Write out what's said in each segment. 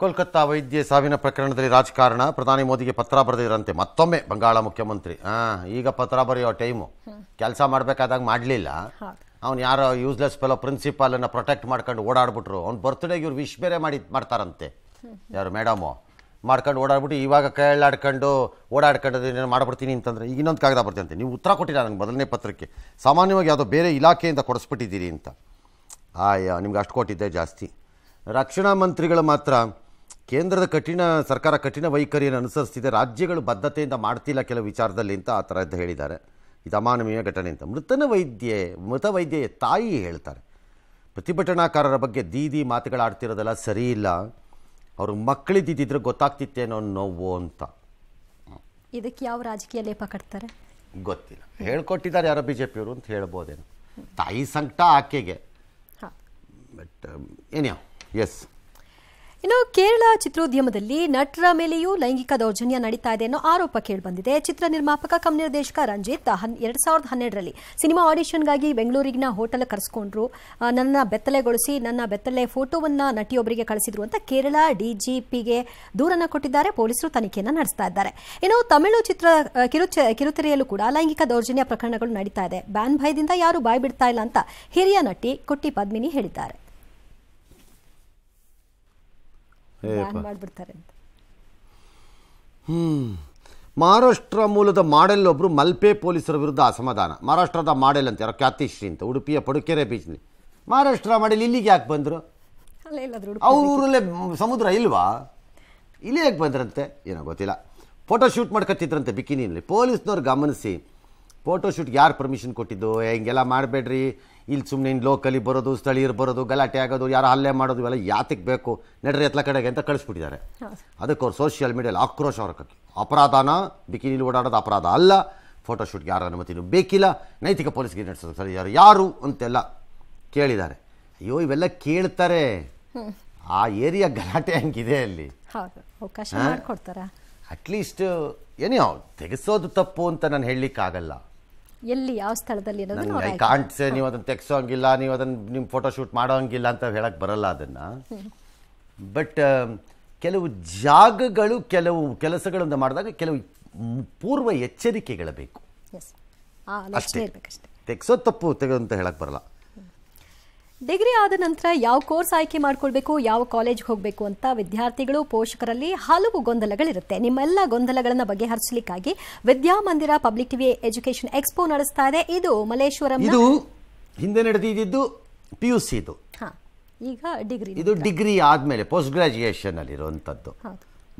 ಕೋಲ್ಕತ್ತಾ ವೈದ್ಯ ಸಾವಿನ ಪ್ರಕರಣದಲ್ಲಿ ರಾಜಕಾರಣ ಪ್ರಧಾನಿ ಮೋದಿಗೆ ಪತ್ರ ಬರೆದಿರಂತೆ ಮತ್ತೊಮ್ಮೆ ಬಂಗಾಳ ಮುಖ್ಯಮಂತ್ರಿ ಹಾಂ ಈಗ ಪತ್ರ ಬರೆಯೋ ಟೈಮು ಕೆಲಸ ಮಾಡಬೇಕಾದಾಗ ಮಾಡಲಿಲ್ಲ ಅವ್ನು ಯಾರೋ ಯೂಸ್ಲೆಸ್ ಫೆಲೋ ಅನ್ನ ಪ್ರೊಟೆಕ್ಟ್ ಮಾಡ್ಕೊಂಡು ಓಡಾಡ್ಬಿಟ್ರು ಅವ್ನ ಬರ್ತ್ಡೇಗೆ ಇವ್ರು ವಿಶ್ ಬೇರೆ ಮಾಡಿ ಮಾಡ್ತಾರಂತೆ ಯಾರು ಮೇಡಮು ಮಾಡ್ಕೊಂಡು ಓಡಾಡ್ಬಿಟ್ಟು ಇವಾಗ ಕೇಳಾಡ್ಕೊಂಡು ಓಡಾಡ್ಕೊಂಡು ಏನೇನು ಮಾಡ್ಬಿಡ್ತೀನಿ ಅಂತಂದ್ರೆ ಈಗ ಇನ್ನೊಂದು ಕಾಗದ ಬರ್ತೀನಿ ನೀವು ಉತ್ತರ ಕೊಟ್ಟಿಲ್ಲ ನನಗೆ ಮೊದಲನೇ ಪತ್ರಕ್ಕೆ ಸಾಮಾನ್ಯವಾಗಿ ಯಾವುದೋ ಬೇರೆ ಇಲಾಖೆಯಿಂದ ಕೊಡಿಸ್ಬಿಟ್ಟಿದ್ದೀರಿ ಅಂತ ಆಯ ನಿಮ್ಗೆ ಅಷ್ಟು ಕೊಟ್ಟಿದ್ದೆ ಜಾಸ್ತಿ ರಕ್ಷಣಾ ಮಂತ್ರಿಗಳು ಮಾತ್ರ ಕೇಂದ್ರದ ಕಠಿಣ ಸರ್ಕಾರ ಕಠಿಣ ವೈಖರಿಯನ್ನು ಅನುಸರಿಸ್ತಿದೆ ರಾಜ್ಯಗಳು ಬದ್ಧತೆಯಿಂದ ಮಾಡ್ತಿಲ್ಲ ಕೆಲವು ವಿಚಾರದಲ್ಲಿ ಅಂತ ಆ ಥರದ್ದು ಹೇಳಿದ್ದಾರೆ ಇದು ಅಮಾನವೀಯ ಘಟನೆ ಅಂತ ಮೃತನ ವೈದ್ಯೆ ಮೃತ ವೈದ್ಯೆಯ ತಾಯಿ ಹೇಳ್ತಾರೆ ಪ್ರತಿಭಟನಾಕಾರರ ಬಗ್ಗೆ ದೀದಿ ಮಾತುಗಳಾಡ್ತಿರೋದೆಲ್ಲ ಸರಿ ಇಲ್ಲ ಅವ್ರ ಮಕ್ಕಳಿದ್ದಿದ್ರೆ ಗೊತ್ತಾಗ್ತಿತ್ತೇನೋ ನೋವು ಅಂತ ಇದಕ್ಕೆ ಯಾವ ರಾಜಕೀಯ ಲೇಪ ಕಟ್ತಾರೆ ಗೊತ್ತಿಲ್ಲ ಹೇಳ್ಕೊಟ್ಟಿದ್ದಾರೆ ಯಾರೋ ಬಿ ಜೆ ಪಿಯವರು ಅಂತ ಹೇಳ್ಬೋದೇನು ತಾಯಿ ಸಂಕಟ ಆಕೆಗೆ ಬಟ್ ಏನ್ಯಾವ ಎಸ್ ಇನ್ನು ಕೇರಳ ಚಿತ್ರೋದ್ಯಮದಲ್ಲಿ ನಟರ ಮೇಲೆಯೂ ಲೈಂಗಿಕ ದೌರ್ಜನ್ಯ ನಡೀತಾ ಇದೆ ಅನ್ನೋ ಆರೋಪ ಕೇಳಿಬಂದಿದೆ ಚಿತ್ರ ನಿರ್ಮಾಪಕ ಕಮ್ ನಿರ್ದೇಶಕ ರಂಜಿತ್ ಎರಡ್ ಸಾವಿರದ ಹನ್ನೆರಡರಲ್ಲಿ ಸಿನಿಮಾ ಆಡಿಷನ್ಗಾಗಿ ಬೆಂಗಳೂರಿಗಿನ ಹೋಟೆಲ್ ಕರೆಸ್ಕೊಂಡ್ರು ನನ್ನ ಬೆತ್ತಲೆಗೊಳಿಸಿ ನನ್ನ ಬೆತ್ತಲೆ ಫೋಟೋವನ್ನ ನಟಿಯೊಬ್ಬರಿಗೆ ಕಳಿಸಿದ್ರು ಅಂತ ಕೇರಳ ಡಿಜಿಪಿಗೆ ದೂರನ್ನು ಕೊಟ್ಟಿದ್ದಾರೆ ಪೊಲೀಸರು ತನಿಖೆಯನ್ನು ನಡೆಸ್ತಾ ಇದ್ದಾರೆ ಇನ್ನು ತಮಿಳು ಚಿತ್ರ ಕಿರುತೆರೆಯಲ್ಲೂ ಕೂಡ ಲೈಂಗಿಕ ದೌರ್ಜನ್ಯ ಪ್ರಕರಣಗಳು ನಡೀತಾ ಇದೆ ಬ್ಯಾನ್ ಭಯದಿಂದ ಯಾರು ಬಾಯ್ ಬಿಡ್ತಾ ಇಲ್ಲ ಅಂತ ಹಿರಿಯ ನಟಿ ಕೊಟ್ಟಿ ಪದ್ಮಿನಿ ಹೇಳಿದ್ದಾರೆ ಮಹಾರಾಷ್ಟ್ರ ಮೂಲದ ಮಾಡೆಲ್ ಒಬ್ರು ಮಲ್ಪೆ ಪೊಲೀಸರ ವಿರುದ್ಧ ಅಸಮಾಧಾನ ಮಹಾರಾಷ್ಟ್ರದ ಮಾಡೆಲ್ ಅಂತ ಯಾರೋ ಖ್ಯಾತಿಶ್ರೀ ಅಂತ ಉಡುಪಿಯ ಪಡುಕೆರೆ ಬೀಚ್ನಲ್ಲಿ ಮಹಾರಾಷ್ಟ್ರ ಮಾಡೆಲ್ ಇಲ್ಲಿಗೆ ಯಾಕೆ ಬಂದರು ಅವ್ರ ಊರಲ್ಲೇ ಸಮುದ್ರ ಇಲ್ವಾ ಇಲ್ಲಿ ಯಾಕೆ ಬಂದ್ರಂತೆ ಏನೋ ಗೊತ್ತಿಲ್ಲ ಫೋಟೋ ಶೂಟ್ ಮಾಡ್ಕೊತಿದ್ರಂತೆ ಬಿಕಿನಿಯಲ್ಲಿ ಪೊಲೀಸ್ನವ್ರು ಗಮನಿಸಿ ಫೋಟೋ ಶೂಟ್ಗೆ ಯಾರು ಪರ್ಮಿಷನ್ ಕೊಟ್ಟಿದ್ದು ಹಿಂಗೆಲ್ಲ ಮಾಡಬೇಡ್ರಿ ಇಲ್ಲಿ ಸುಮ್ಮನೆ ಇನ್ನು ಲೋಕಲಿ ಬರೋದು ಸ್ಥಳೀಯರು ಬರೋದು ಗಲಾಟೆ ಆಗೋದು ಯಾರು ಹಲ್ಲೆ ಮಾಡೋದು ಇವೆಲ್ಲ ಯಾತಕ್ಕೆ ಬೇಕು ನಡ್ರಿ ಎತ್ತಲ ಕಡೆಗೆ ಅಂತ ಕಳಿಸ್ಬಿಟ್ಟಿದ್ದಾರೆ ಅದಕ್ಕೆ ಅವ್ರು ಸೋಷಿಯಲ್ ಮೀಡಿಯಲ್ಲಿ ಆಕ್ರೋಶ ಅವ್ರ ಅಪರಾಧನ ಬಿಕಿನಿಲಿ ಓಡಾಡೋದು ಅಪರಾಧ ಅಲ್ಲ ಫೋಟೋಶೂಟ್ಗೆ ಯಾರ ಅನುಮತಿನೂ ಬೇಕಿಲ್ಲ ನೈತಿಕ ಪೊಲೀಸ್ಗೆ ನಡೆಸೋದು ಸರಿ ಯಾರು ಯಾರು ಅಂತೆಲ್ಲ ಕೇಳಿದ್ದಾರೆ ಅಯ್ಯೋ ಇವೆಲ್ಲ ಕೇಳ್ತಾರೆ ಆ ಏರಿಯಾ ಗಲಾಟೆ ಹಂಗಿದೆ ಅಲ್ಲಿ ಅಟ್ಲೀಸ್ಟ್ ಏನೋ ತೆಗೆಸೋದು ತಪ್ಪು ಅಂತ ನಾನು ಹೇಳಲಿಕ್ಕಾಗಲ್ಲ ಎಲ್ಲಿ ಯಾವ ಸ್ಥಳದಲ್ಲಿ ಅನ್ನೋದು ಐ ಕಾಂಟ್ ಸೇ ನೀವು ಅದನ್ನು ತೆಗ್ಸೋಂಗಿಲ್ಲ ನೀವು ಅದನ್ನು ನಿಮ್ಮ ಫೋಟೋ ಶೂಟ್ ಮಾಡೋಂಗಿಲ್ಲ ಅಂತ ಹೇಳಕ್ ಬರಲ್ಲ ಅದನ್ನ ಬಟ್ ಕೆಲವು ಜಾಗಗಳು ಕೆಲವು ಕೆಲಸಗಳನ್ನು ಮಾಡಿದಾಗ ಕೆಲವು ಪೂರ್ವ ಎಚ್ಚರಿಕೆಗಳು ಬೇಕು ಅಷ್ಟೇ ತೆಗ್ಸೋದು ತಪ್ಪು ತೆಗೆದು ಅಂತ ಹೇಳಕ್ಕೆ ಬರಲ್ಲ ಡಿಗ್ರಿ ಆದ ನಂತರ ಯಾವ ಕೋರ್ಸ್ ಆಯ್ಕೆ ಮಾಡಿಕೊಳ್ಬೇಕು ಯಾವ ಕಾಲೇಜ್ಗೆ ಹೋಗಬೇಕು ಅಂತ ವಿದ್ಯಾರ್ಥಿಗಳು ಪೋಷಕರಲ್ಲಿ ಹಲವು ಗೊಂದಲಗಳಿರುತ್ತೆ ನಿಮ್ಮೆಲ್ಲ ಗೊಂದಲಗಳನ್ನು ಬಗೆಹರಿಸಲಿಕ್ಕಾಗಿ Vidyamandira public TV education expo ನಡೆಸ್ತಾ ಇದೆ ಇದು ಮಲೇಶ್ವರಂ ಇದು ಹಿಂದೆ ನಡೆದಿದ್ದು ಪಿ ಯು ಸಿ ಇದು ಈಗ ಡಿಗ್ರಿ ಇದು ಡಿಗ್ರಿ ಆದಮೇಲೆ ಪೋಸ್ಟ್ ಗ್ರಾಜುಯೇಷನ್ ಅಲ್ಲಿರುವಂಥದ್ದು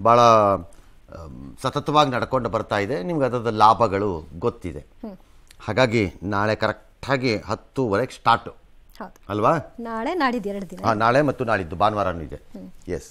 ಭಾಳ ಸತತವಾಗಿ ನಡ್ಕೊಂಡು ಬರ್ತಾ ಇದೆ ನಿಮ್ಗೆ ಅದರ ಲಾಭಗಳು ಗೊತ್ತಿದೆ ಹಾಗಾಗಿ ನಾಳೆ ಕರೆಕ್ಟಾಗಿ ಹತ್ತುವರೆಗೆ ಸ್ಟಾರ್ಟು ಅಲ್ವಾ ನಾಳೆ ನಾಡಿದ್ದು ಎರಡು ದಿನ ನಾಳೆ ಮತ್ತು ಇದೆ ಎಸ್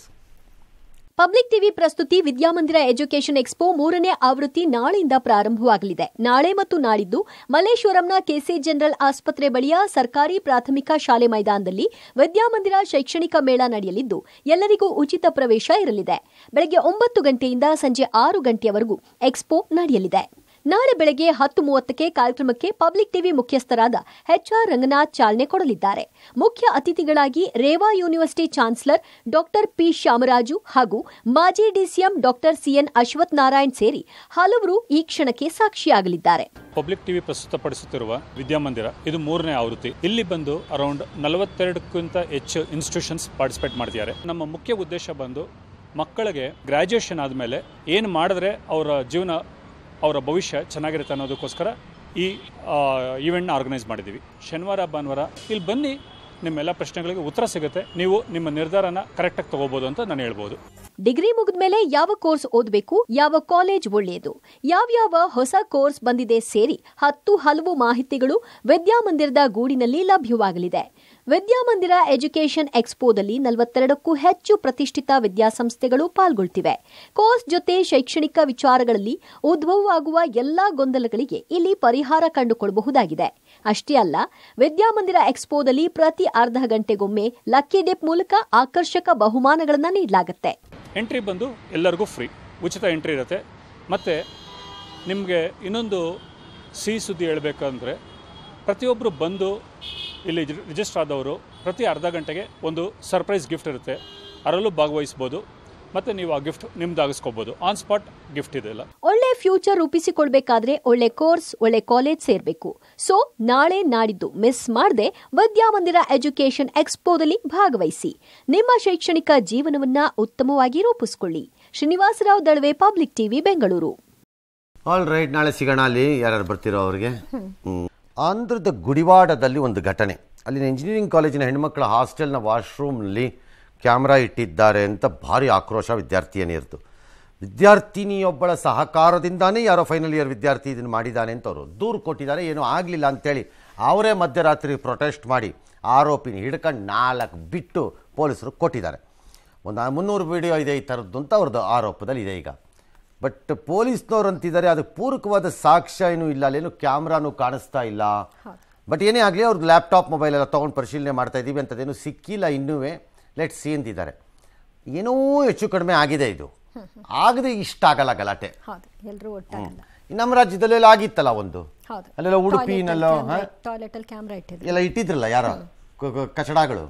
ಪಬ್ಲಿಕ್ ಟಿವಿ ಪ್ರಸ್ತುತಿ ವಿದ್ಯಾಮಂದಿರ ಎಜುಕೇಷನ್ ಎಕ್ಸ್ಪೋ ಮೂರನೇ ಆವೃತ್ತಿ ನಾಳೆಯಿಂದ ಪ್ರಾರಂಭವಾಗಲಿದೆ ನಾಳೆ ಮತ್ತು ನಾಡಿದ್ದು ಮಲ್ಲೇಶ್ವರಂನ ಕೆಸಿ ಜನರಲ್ ಆಸ್ಪತ್ರೆ ಬಳಿಯ ಸರ್ಕಾರಿ ಪ್ರಾಥಮಿಕ ಶಾಲೆ ಮೈದಾನದಲ್ಲಿ ವಿದ್ಯಾಮಂದಿರ ಶೈಕ್ಷಣಿಕ ಮೇಳ ನಡೆಯಲಿದ್ದು ಎಲ್ಲರಿಗೂ ಉಚಿತ ಪ್ರವೇಶ ಇರಲಿದೆ ಬೆಳಗ್ಗೆ ಒಂಬತ್ತು ಗಂಟೆಯಿಂದ ಸಂಜೆ ಆರು ಗಂಟೆಯವರೆಗೂ ಎಕ್ಸ್ಪೋ ನಡೆಯಲಿದೆ ನಾಳೆ ಬೆಳಗ್ಗೆ ಹತ್ತು ಮೂವತ್ತಕ್ಕೆ ಕಾರ್ಯಕ್ರಮಕ್ಕೆ ಪಬ್ಲಿಕ್ ಟಿವಿ ಮುಖ್ಯಸ್ಥರಾದ ಎಚ್ ಆರ್ ರಂಗನಾಥ್ ಚಾಲನೆ ಕೊಡಲಿದ್ದಾರೆ ಮುಖ್ಯ ಅತಿಥಿಗಳಾಗಿ Reva university chancellor doctor P Shyamaraju ಹಾಗೂ ಮಾಜಿ DCM doctor C N Ashwath Narayan ಸೇರಿ ಹಲವರು ಈ ಕ್ಷಣಕ್ಕೆ ಸಾಕ್ಷಿಯಾಗಲಿದ್ದಾರೆ ಪಬ್ಲಿಕ್ ಟಿವಿ ಪ್ರಸ್ತುತಪಡಿಸುತ್ತಿರುವ ವಿದ್ಯಾಮಂದಿರ ಇದು ಮೂರನೇ ಆವೃತ್ತಿ ಇಲ್ಲಿ ಬಂದು ಅರೌಂಡ್ ನಲವತ್ತೆರಡಕ್ಕಿಂತ ಹೆಚ್ಚು ಇನ್ಸ್ಟಿಟ್ಯೂಷನ್ಸ್ ಪಾರ್ಟಿಸಿಪೇಟ್ ಮಾಡಿದ್ದಾರೆ ನಮ್ಮ ಮುಖ್ಯ ಉದ್ದೇಶ ಬಂದು ಮಕ್ಕಳಿಗೆ ಆದ ಆದಮೇಲೆ ಏನು ಮಾಡಿದ್ರೆ ಅವರ ಜೀವನ ಅವರ ಭವಿಷ್ಯ ಚೆನ್ನಾಗಿರುತ್ತೆ ಅನ್ನೋದಕ್ಕೋಸ್ಕರ ಈ ಈವೆಂಟ್ನ ಆರ್ಗನೈಸ್ ಮಾಡಿದ್ದೀವಿ ಶನಿವಾರ ಭಾನುವಾರ ಇಲ್ಲಿ ಬನ್ನಿ ನಿಮ್ಮೆಲ್ಲ ಪ್ರಶ್ನೆಗಳಿಗೆ ಉತ್ತರ ಸಿಗುತ್ತೆ ನೀವು ನಿಮ್ಮ ನಿರ್ಧಾರನ ಆಗಿ ತಗೋಬಹುದು ಅಂತ ನಾನು ಹೇಳ್ಬೋದು ಡಿಗ್ರಿ ಮುಗಿದ ಮೇಲೆ ಯಾವ ಕೋರ್ಸ್ ಓದಬೇಕು ಯಾವ ಕಾಲೇಜ್ ಒಳ್ಳೆಯದು ಯಾವ್ಯಾವ ಹೊಸ ಕೋರ್ಸ್ ಬಂದಿದೆ ಸೇರಿ ಹತ್ತು ಹಲವು ಮಾಹಿತಿಗಳು ವಿದ್ಯಾಮಂದಿರದ ಗೂಡಿನಲ್ಲಿ ಲಭ್ಯವಾಗಲಿದೆ ವಿದ್ಯಾಮಂದಿರ ಎಜುಕೇಷನ್ ಎಕ್ಸ್ಪೋದಲ್ಲಿ ನಲವತ್ತೆರಡಕ್ಕೂ ಹೆಚ್ಚು ಪ್ರತಿಷ್ಠಿತ ವಿದ್ಯಾಸಂಸ್ಥೆಗಳು ಪಾಲ್ಗೊಳ್ತಿವೆ ಕೋರ್ಸ್ ಜೊತೆ ಶೈಕ್ಷಣಿಕ ವಿಚಾರಗಳಲ್ಲಿ ಉದ್ಭವವಾಗುವ ಎಲ್ಲಾ ಗೊಂದಲಗಳಿಗೆ ಇಲ್ಲಿ ಪರಿಹಾರ ಕಂಡುಕೊಳ್ಳಬಹುದಾಗಿದೆ ಅಷ್ಟೇ ಅಲ್ಲ ವಿದ್ಯಾಮಂದಿರ ಎಕ್ಸ್ಪೋದಲ್ಲಿ ಪ್ರತಿ ಅರ್ಧ ಗಂಟೆಗೊಮ್ಮೆ ಲಕ್ಕಿ ಡೆಪ್ ಮೂಲಕ ಆಕರ್ಷಕ ಬಹುಮಾನಗಳನ್ನು ನೀಡಲಾಗುತ್ತೆ ಎಂಟ್ರಿ ಬಂದು ಎಲ್ಲರಿಗೂ ಫ್ರೀ ಉಚಿತ ಎಂಟ್ರಿ ಇರುತ್ತೆ ಮತ್ತೆ ನಿಮಗೆ ಇನ್ನೊಂದು ಸಿ ಸುದ್ದಿ ಹೇಳಬೇಕಂದ್ರೆ ಪ್ರತಿಯೊಬ್ಬರು ಬಂದು ಇಲ್ಲಿ ರಿಜಿಸ್ಟರ್ ಆದವರು ಪ್ರತಿ ಅರ್ಧ ಗಂಟೆಗೆ ಒಂದು ಸರ್ಪ್ರೈಸ್ ಗಿಫ್ಟ್ ಇರುತ್ತೆ ಅದರಲ್ಲೂ ಭಾಗವಹಿಸ್ಬೋದು ಮತ್ತೆ ನೀವು ಆ ಗಿಫ್ಟ್ ನಿಮ್ದಾಗಿಸ್ಕೋಬಹುದು ಆನ್ ಸ್ಪಾಟ್ ಗಿಫ್ಟ್ ಇದೆಲ್ಲ ಒಳ್ಳೆ ಫ್ಯೂಚರ್ ರೂಪಿಸಿಕೊಳ್ಬೇಕಾದ್ರೆ ಒಳ್ಳೆ ಕೋರ್ಸ್ ಒಳ್ಳೆ ಕಾಲೇಜ್ ಸೇರ್ಬೇಕು ಸೊ ನಾಳೆ ನಾಡಿದ್ದು ಮಿಸ್ ಮಾಡದೆ ವಿದ್ಯಾಮಂದಿರ ಎಜುಕೇಶನ್ ಎಕ್ಸ್ಪೋದಲ್ಲಿ ಭಾಗವಹಿಸಿ ನಿಮ್ಮ ಶೈಕ್ಷಣಿಕ ಜೀವನವನ್ನ ಉತ್ತಮವಾಗಿ ರೂಪಿಸಿಕೊಳ್ಳಿ Srinivasa Rao Dalave public TV Bengaluru all right ನಾಳೆ ಸಿಗೋಣ ಅಲ್ಲಿ ಯಾರು ಬರ್ತಿರೋ ಅವರಿಗೆ ಆಂಧ್ರದ ಗುಡಿವಾಡದಲ್ಲಿ ಒಂದು ಘಟನೆ ಅಲ್ಲಿನ ಇಂಜಿನಿಯರಿಂಗ್ ಕಾಲೇಜಿನ ಹೆಣ್ಮಕ್ಳ ಹಾಸ್ಟೆಲ್ನ ವಾಶ್ರೂಮ್ನಲ್ಲಿ ಕ್ಯಾಮ್ರಾ ಇಟ್ಟಿದ್ದಾರೆ ಅಂತ ಭಾರಿ ಆಕ್ರೋಶ ವಿದ್ಯಾರ್ಥಿಯೇನಿರ್ತು ವಿದ್ಯಾರ್ಥಿನಿಯೊಬ್ಬಳ ಸಹಕಾರದಿಂದಾನೇ ಯಾರೋ ಫೈನಲ್ ಇಯರ್ ವಿದ್ಯಾರ್ಥಿ ಇದನ್ನು ಮಾಡಿದ್ದಾನೆ ಅಂತ ಅವರು ದೂರು ಕೊಟ್ಟಿದ್ದಾರೆ ಏನೂ ಆಗಲಿಲ್ಲ ಅಂತೇಳಿ ಅವರೇ ಮಧ್ಯರಾತ್ರಿ ಪ್ರೊಟೆಸ್ಟ್ ಮಾಡಿ ಆರೋಪಿನ ಹಿಡ್ಕೊಂಡು ನಾಲ್ಕು ಬಿಟ್ಟು ಪೊಲೀಸರು ಕೊಟ್ಟಿದ್ದಾರೆ ಒಂದು ಮುನ್ನೂರು ವಿಡಿಯೋ ಇದೆ ಈ ಥರದ್ದು ಅಂತ ಅವ್ರದ್ದು ಆರೋಪದಲ್ಲಿ ಇದೆ ಈಗ ಬಟ್ ಪೊಲೀಸ್ನವ್ರು ಅಂತಿದ್ದಾರೆ ಅದಕ್ಕೆ ಪೂರಕವಾದ ಸಾಕ್ಷ್ಯ ಏನೂ ಇಲ್ಲ ಅಲ್ಲೇನು ಕ್ಯಾಮ್ರಾನು ಕಾಣಿಸ್ತಾ ಇಲ್ಲ ಬಟ್ ಏನೇ ಆಗಲಿ ಅವ್ರಿಗೆ ಲ್ಯಾಪ್ಟಾಪ್ ಮೊಬೈಲ್ ಎಲ್ಲ ತೊಗೊಂಡು ಪರಿಶೀಲನೆ ಮಾಡ್ತಾ ಇದ್ದೀವಿ ಅಂತದೇನು ಸಿಕ್ಕಿಲ್ಲ ಇನ್ನೂ ಲೆಟ್ ಸಿ ಅಂತಿದ್ದಾರೆ ಏನೋ ಹೆಚ್ಚು ಕಡಿಮೆ ಆಗಿದೆ ಇದು ಆಗದೆ ಇಷ್ಟ ಆಗಲ್ಲ ಗಲಾಟೆ ನಮ್ಮ ರಾಜ್ಯದಲ್ಲೆಲ್ಲ ಆಗಿತ್ತಲ್ಲ ಒಂದು ಅಲ್ಲೆಲ್ಲ ಉಡುಪಿನಲ್ಲ ಎಲ್ಲ ಇಟ್ಟಿದ್ರಲ್ಲ ಯಾರು ಕಚಡಗಳು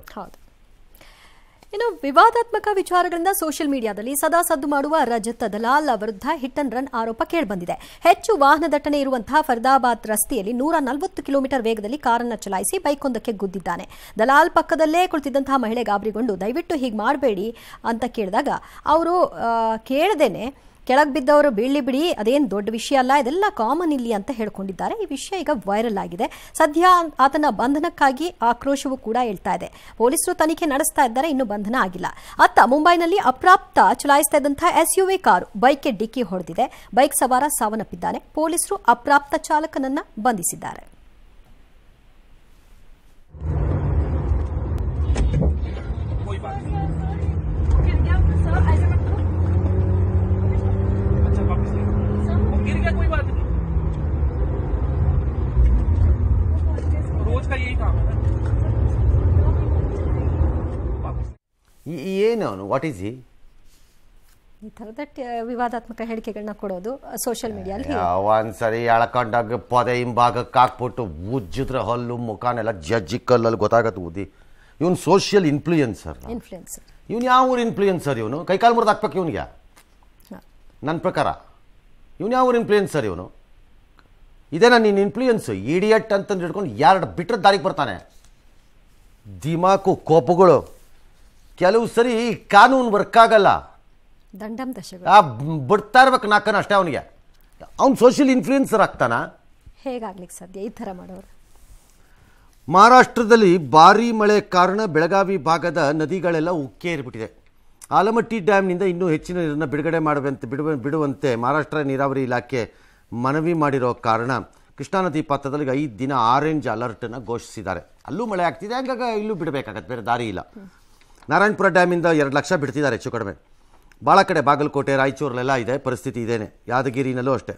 ಇನ್ನು ವಿವಾದಾತ್ಮಕ ವಿಚಾರಗಳಿಂದ ಸೋಷಿಯಲ್ ಮೀಡಿಯಾದಲ್ಲಿ ಸದಾ ಸದ್ದು ಮಾಡುವ ರಜತ್ ದಲಾಲ್ ವಿರುದ್ಧ ಹಿಟ್ ಅಂಡ್ ರನ್ ಆರೋಪ ಕೇಳಿಬಂದಿದೆ ಹೆಚ್ಚು ವಾಹನ ದಟ್ಟಣೆ ಇರುವಂತಹ ಫರಿದಾಬಾದ್ ರಸ್ತೆಯಲ್ಲಿ ನೂರ ನಲವತ್ತು ಕಿಲೋಮೀಟರ್ ವೇಗದಲ್ಲಿ ಕಾರನ್ನು ಚಲಾಯಿಸಿ ಬೈಕೊಂದಕ್ಕೆ ಗುದ್ದಿದ್ದಾನೆ ದಲಾಲ್ ಪಕ್ಕದಲ್ಲೇ ಕುಳಿತಿದ್ದಂತಹ ಮಹಿಳೆ ಗಾಬರಿಗೊಂಡು ದಯವಿಟ್ಟು ಹೀಗೆ ಮಾಡಬೇಡಿ ಅಂತ ಕೇಳಿದಾಗ ಅವರು ಕೇಳದೇನೆ ಕೆಳಗೆ ಬಿದ್ದವರು ಬೀಳಿ ಬಿಡಿ ಅದೇನು ದೊಡ್ಡ ವಿಷಯ ಅಲ್ಲ ಇದೆಲ್ಲ ಕಾಮನ್ ಇಲ್ಲಿ ಅಂತ ಹೇಳ್ಕೊಂಡಿದ್ದಾರೆ ಈ ವಿಷಯ ಈಗ ವೈರಲ್ ಆಗಿದೆ ಸದ್ಯ ಆತನ ಬಂಧನಕ್ಕಾಗಿ ಆಕ್ರೋಶವೂ ಕೂಡ ಹೇಳ್ತಾ ಇದೆ ಪೊಲೀಸರು ತನಿಖೆ ನಡೆಸ್ತಾ ಇದ್ದಾರೆ ಇನ್ನು ಬಂಧನ ಆಗಿಲ್ಲ ಅತ್ತ ಮುಂಬೈನಲ್ಲಿ ಅಪ್ರಾಪ್ತ ಚಲಾಯಿಸ್ತಾ ಇದ್ದಂತಹ ಎಸ್ಯುವಿ ಕಾರು ಬೈಕ್ಗೆ ಡಿಕ್ಕಿ ಹೊಡೆದಿದೆ ಬೈಕ್ ಸವಾರ ಸಾವನ್ನಪ್ಪಿದ್ದಾನೆ ಪೊಲೀಸರು ಅಪ್ರಾಪ್ತ ಚಾಲಕನನ್ನ ಬಂಧಿಸಿದ್ದಾರೆ ಏನು ಅವನು ವಾಟ್ ಈಸ್ ಈ ಈ ವಿವಾದಾತ್ಮಕ ಹೇಳಿಕೆಗಳನ್ನ ಕೊಡೋದು ಸೋಷಿಯಲ್ ಮೀಡಿಯಲ್ಲಿ ಒಂದ್ಸರಿ ಎಳ್ಕೊಂಡಾಗ ಪೊದೆ ಹಿಂಭಾಗಕ್ಕೆ ಹಾಕ್ಬಿಟ್ಟು ಉಜ್ಜಿದ್ರ ಹಲ್ಲು ಮುಖಾನೆಲ್ಲ ಜಜ್ಜಿ ಕಲ್ಲಲ್ಲಿ ಗೊತ್ತಾಗತ್ತೆ ಊದಿ ಇವನ್ ಸೋಷಿಯಲ್ ಇನ್ಫ್ಲೂಯೆನ್ಸರ್ ಇನ್ಫ್ಲೂಯೆನ್ಸರ್ ಇವನ್ ಯಾವ ಊರು ಇನ್ಫ್ಲೂಯೆನ್ಸರ್ ಇವನು ಕೈಕಾಲು ಮುರಿದು ಹಾಕ್ಬೇಕು ಇವನಿಗೆ ನನ್ನ ಪ್ರಕಾರ ಇವನ್ ಯಾವ ಊರು ಇನ್ಫ್ಲೂಯೆನ್ಸರ್ ಇವನು ಇದೇನಾ ನೀನು ಇನ್ಫ್ಲೂಯೆನ್ಸು ಈಡಿಯಟ್ ಅಂತಂದು ಹಿಡ್ಕೊಂಡು ಎರಡು ಬಿಟ್ಟರೆ ದಾರಿಗೆ ಬರ್ತಾನೆ ದಿಮಾಕು ಕೋಪಗಳು ಕೆಲವು ಸರಿ ಕಾನೂನು ವರ್ಕ್ ಆಗಲ್ಲ ದಂಡಂ ಬಿಡ್ತಾ ಇರ್ಬೇಕು ನಾಲ್ಕನ ಅಷ್ಟೇ ಅವನಿಗೆ ಅವ್ನು ಸೋಷಿಯಲ್ ಇನ್ಫ್ಲೂಯೆನ್ಸರ್ ಆಗ್ತಾನ ಹೇಗಾಗ್ಲಿಕ್ಕೆ ಸಾಧ್ಯ ಈ ಥರ ಮಾಡೋರು ಮಹಾರಾಷ್ಟ್ರದಲ್ಲಿ ಭಾರಿ ಮಳೆ ಕಾರಣ ಬೆಳಗಾವಿ ಭಾಗದ ನದಿಗಳೆಲ್ಲ ಉಕ್ಕೇರಿಬಿಟ್ಟಿದೆ ಆಲಮಟ್ಟಿ ಡ್ಯಾಮ್ನಿಂದ ಇನ್ನೂ ಹೆಚ್ಚಿನ ನೀರನ್ನು ಬಿಡುಗಡೆ ಮಾಡುವಂತೆ ಬಿಡುವ ಬಿಡುವಂತೆ ಮಹಾರಾಷ್ಟ್ರ ನೀರಾವರಿ ಇಲಾಖೆ ಮನವಿ ಮಾಡಿರೋ ಕಾರಣ ಕೃಷ್ಣಾ ನದಿ ಪಾತ್ರದಲ್ಲಿ ಐದು ದಿನ ಆರೆಂಜ್ ಅಲರ್ಟನ್ನು ಘೋಷಿಸಿದ್ದಾರೆ ಅಲ್ಲೂ ಮಳೆ ಆಗ್ತಿದೆ ಹಂಗಾಗ ಇಲ್ಲೂ ಬಿಡಬೇಕಾಗತ್ತೆ ಬೇರೆ ದಾರಿ ಇಲ್ಲ ನಾರಾಯಣಪುರ ಡ್ಯಾಮಿಂದ ಎರಡು ಲಕ್ಷ ಬಿಡ್ತಿದ್ದಾರೆ ಹೆಚ್ಚು ಕಡಿಮೆ ಭಾಳ ಕಡೆ ಬಾಗಲಕೋಟೆ ರಾಯಚೂರಲ್ಲೆಲ್ಲ ಇದೆ ಪರಿಸ್ಥಿತಿ ಇದೇನೆ ಯಾದಗಿರಿನಲ್ಲೂ ಅಷ್ಟೇ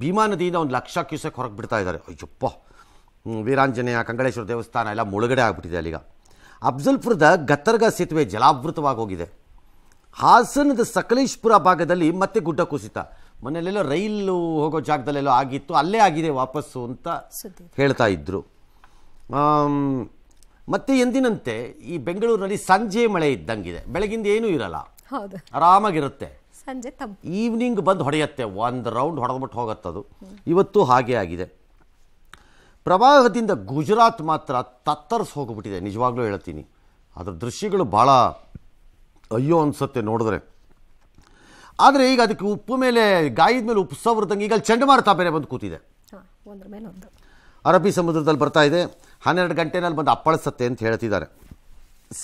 ಭೀಮಾ ನದಿಯಿಂದ ಒಂದು ಲಕ್ಷ ಕ್ಯೂಸೆಕ್ ಹೊರಗೆ ಬಿಡ್ತಾ ಇದ್ದಾರೆ ಅಯ್ಯಪ್ಪ ವೀರಾಂಜನೇಯ ಕಂಗಳೇಶ್ವರ ದೇವಸ್ಥಾನ ಎಲ್ಲ ಮುಳುಗಡೆ ಆಗಿಬಿಟ್ಟಿದೆ ಅಲ್ಲಿಗ ಅಫ್ಜಲ್ಪುರದ ಗತ್ತರ್ಗ ಸೇತುವೆ ಜಲಾವೃತವಾಗಿ ಹೋಗಿದೆ ಹಾಸನದ ಸಕಲೇಶ್ಪುರ ಭಾಗದಲ್ಲಿ ಮತ್ತೆ ಗುಡ್ಡ ಕುಸಿತ ಮನೆಯಲ್ಲೆಲ್ಲೋ ರೈಲು ಹೋಗೋ ಜಾಗದಲ್ಲೆಲ್ಲೋ ಆಗಿತ್ತು ಅಲ್ಲೇ ಆಗಿದೆ ವಾಪಸ್ಸು ಅಂತ ಹೇಳ್ತಾ ಇದ್ದರು ಮತ್ತೆ ಎಂದಿನಂತೆ ಈ ಬೆಂಗಳೂರಿನಲ್ಲಿ ಸಂಜೆ ಮಳೆ ಇದ್ದಂಗಿದೆ ಬೆಳಗಿಂದ ಏನೂ ಇರಲ್ಲ ಆರಾಮಾಗಿರುತ್ತೆ ಸಂಜೆ ಈವ್ನಿಂಗ್ ಬಂದು ಹೊಡೆಯುತ್ತೆ ಒಂದು ರೌಂಡ್ ಹೊಡೆದ್ಬಿಟ್ಟು ಹೋಗತ್ತದು ಇವತ್ತು ಹಾಗೆ ಆಗಿದೆ ಪ್ರವಾಹದಿಂದ ಗುಜರಾತ್ ಮಾತ್ರ ತತ್ತರಿಸ ಹೋಗಿಬಿಟ್ಟಿದೆ ನಿಜವಾಗ್ಲೂ ಹೇಳ್ತೀನಿ ಅದ್ರ ದೃಶ್ಯಗಳು ಭಾಳ ಅಯ್ಯೋ ಅನ್ಸುತ್ತೆ ನೋಡಿದ್ರೆ ಆದರೆ ಈಗ ಅದಕ್ಕೆ ಉಪ್ಪು ಮೇಲೆ ಗಾಯದ ಮೇಲೆ ಉಪ್ಪು ಸವರದಂಗೆ ಈಗ ಅಲ್ಲಿ ಚಂಡಮಾರುತ ಬೇರೆ ಬಂದು ಕೂತಿದೆ ಅರಬ್ಬಿ ಸಮುದ್ರದಲ್ಲಿ ಬರ್ತಾ ಇದೆ ಹನ್ನೆರಡು ಗಂಟೆನಲ್ಲಿ ಬಂದು ಅಪ್ಪಳಿಸುತ್ತೆ ಅಂತ ಹೇಳ್ತಿದ್ದಾರೆ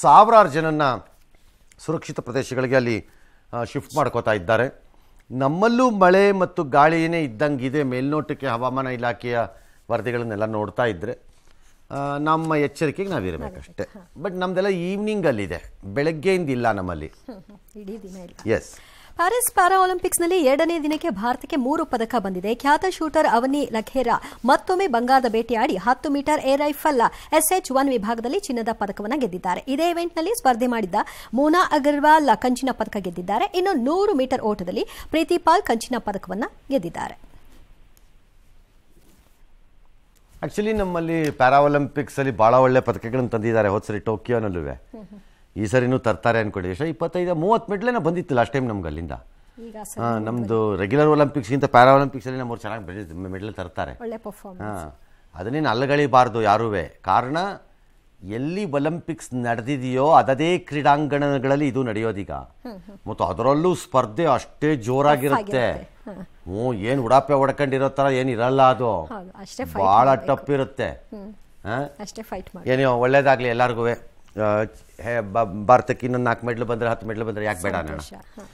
ಸಾವಿರಾರು ಜನನ್ನ ಸುರಕ್ಷಿತ ಪ್ರದೇಶಗಳಿಗೆ ಅಲ್ಲಿ ಶಿಫ್ಟ್ ಮಾಡ್ಕೋತಾ ಇದ್ದಾರೆ ನಮ್ಮಲ್ಲೂ ಮಳೆ ಮತ್ತು ಗಾಳಿಯೇ ಇದ್ದಂಗಿದೆ ಮೇಲ್ನೋಟಕ್ಕೆ ಹವಾಮಾನ ಇಲಾಖೆಯ ವರದಿಗಳನ್ನೆಲ್ಲ ನೋಡ್ತಾ ಇದ್ದರೆ ನಮ್ಮ ಎಚ್ಚರಿಕೆಗೆ ನಾವಿರಬೇಕಷ್ಟೆ ಬಟ್ ನಮ್ದೆಲ್ಲ ಈವ್ನಿಂಗಲ್ಲಿದೆ ಬೆಳಗ್ಗೆಯಿಂದ ಇಲ್ಲ ನಮ್ಮಲ್ಲಿ ಎಸ್ ಪ್ಯಾರಿಸ್ ಪ್ಯಾರಾ ಒಲಿಂಪಿಕ್ಸ್ನಲ್ಲಿ ಎರಡನೇ ದಿನಕ್ಕೆ ಭಾರತಕ್ಕೆ ಮೂರು ಪದಕ ಬಂದಿದೆ ಖ್ಯಾತ ಶೂಟರ್ ಅವನಿ ಲಖೇರಾ ಮತ್ತೊಮ್ಮೆ ಬಂಗಾರದ ಭೇಟಿಯಾಡಿ ಹತ್ತು metre air rifle SH one ವಿಭಾಗದಲ್ಲಿ ಚಿನ್ನದ ಪದಕವನ್ನು ಗೆದ್ದಿದ್ದಾರೆ ಇದೇ ಇವೆಂಟ್ನಲ್ಲಿ ಸ್ಪರ್ಧೆ ಮಾಡಿದ್ದ ಮೋನಾ ಅಗರ್ವಾಲ್ ಕಂಚಿನ ಪದಕ ಗೆದ್ದಿದ್ದಾರೆ ಇನ್ನು ನೂರು ಮೀಟರ್ ಓಟದಲ್ಲಿ ಪ್ರೀತಿಪಾಲ್ ಕಂಚಿನ ಪದಕವನ್ನು ಗೆದ್ದಿದ್ದಾರೆ ಆಕ್ಚುಲಿ ನಮ್ಮಲ್ಲಿ ಪ್ಯಾರಾ ಒಲಿಂಪಿಕ್ಸ್ ಅಲ್ಲಿ ಬಹಳ ಒಳ್ಳೆ ಪದಕಗಳನ್ನು ತಂದಿದ್ದಾರೆ ಹೋದ್ಸರಿ ಟೋಕಿಯೋನಲ್ಲೂ ಈ ಸರಿನೂ ತರ್ತಾರೆ ಅಂದ್ಕೊಳ್ಳಿ ಯಶ ಇಪ್ಪತ್ತೈದು ಮೂವತ್ತು ಬಂದಿತ್ತು ಲಾಸ್ಟ್ ಟೈಮ್ ನಮ್ಗೆ ಅಲ್ಲಿಂದ ನಮ್ದು ರೆಗ್ಯುಲರ್ ಒಲಿಂಪಿಕ್ಸ್ಗಿಂತ ಪ್ಯಾರಾ ಒಲಿಂಪಿಕ್ಸಲ್ಲಿ ನಮ್ಮವ್ರು ಚೆನ್ನಾಗಿ ಮೆಡಲ್ ಮೆಡಲ್ ತರ್ತಾರೆ ಹಾಂ ಅದನ್ನೇನು ಅಲ್ಲಗಳಿಬಾರ್ದು ಯಾರೂ ಕಾರಣ ಎಲ್ಲಿ ಒಲಿಂಪಿಕ್ಸ್ ನಡೆದಿದೆಯೋ ಅದೇ ಕ್ರೀಡಾಂಗಣಗಳಲ್ಲಿ ಇದು ನಡೆಯೋದೀಗ ಮತ್ತು ಅದರಲ್ಲೂ ಸ್ಪರ್ಧೆ ಅಷ್ಟೇ ಜೋರಾಗಿರುತ್ತೆ ಹ್ಞೂ ಏನು ಉಡಾಪೆ ಹೊಡ್ಕೊಂಡಿರೋ ಥರ ಇರಲ್ಲ ಅದು ಭಾಳ ಟಪ್ ಇರುತ್ತೆ ಏನೋ ಒಳ್ಳೇದಾಗಲಿ ಎಲ್ಲರಿಗೂ अ हे बार्तकीन ना मेटल बंदर हात मेटल बंदर या